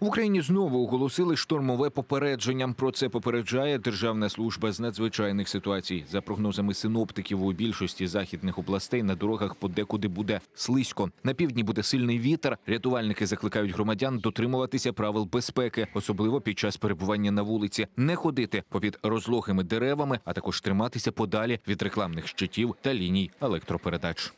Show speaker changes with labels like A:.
A: В Україні знову оголосили штормове попередження. Про це попереджає Державна служба з надзвичайних ситуацій. За прогнозами синоптиків, у більшості західних областей на дорогах подекуди буде слизько. На півдні буде сильний вітер. Рятувальники закликають громадян дотримуватися правил безпеки, особливо під час перебування на вулиці, не ходити попід розлогими деревами, а також триматися подалі від рекламних щитів та ліній електропередач.